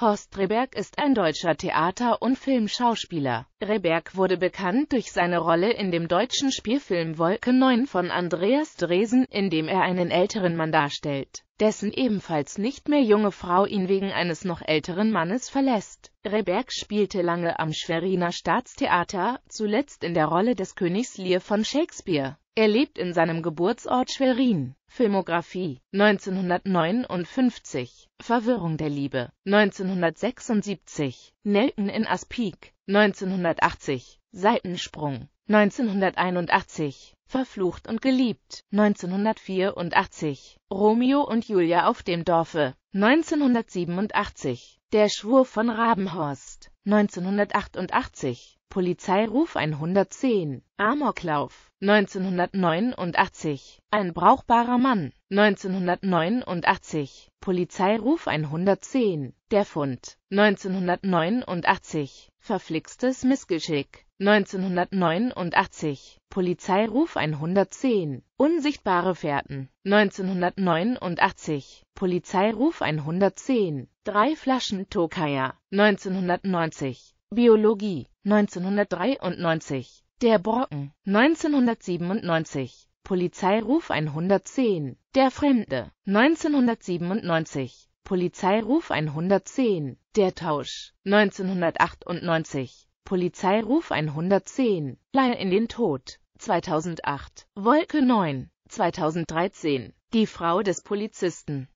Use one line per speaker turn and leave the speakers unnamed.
Horst Reberg ist ein deutscher Theater- und Filmschauspieler. Reberg wurde bekannt durch seine Rolle in dem deutschen Spielfilm Wolke 9 von Andreas Dresen, in dem er einen älteren Mann darstellt, dessen ebenfalls nicht mehr junge Frau ihn wegen eines noch älteren Mannes verlässt. Reberg spielte lange am Schweriner Staatstheater, zuletzt in der Rolle des Königs Lear von Shakespeare. Er lebt in seinem Geburtsort Schwerin. Filmografie 1959 Verwirrung der Liebe 1976 Nelken in Aspik 1980 Seitensprung 1981 Verflucht und geliebt 1984 Romeo und Julia auf dem Dorfe 1987 Der Schwur von Rabenhorst 1988 Polizeiruf 110 Amoklauf 1989 Ein brauchbarer Mann 1989 Polizeiruf 110 Der Fund 1989 Verflixtes Missgeschick 1989 Polizeiruf 110 Unsichtbare Fährten 1989 Polizeiruf 110 Drei Flaschen Tokaya, 1990. Biologie, 1993. Der Brocken, 1997. Polizeiruf 110. Der Fremde, 1997. Polizeiruf 110. Der Tausch, 1998. Polizeiruf 110. Leier in den Tod, 2008. Wolke 9, 2013. Die Frau des Polizisten.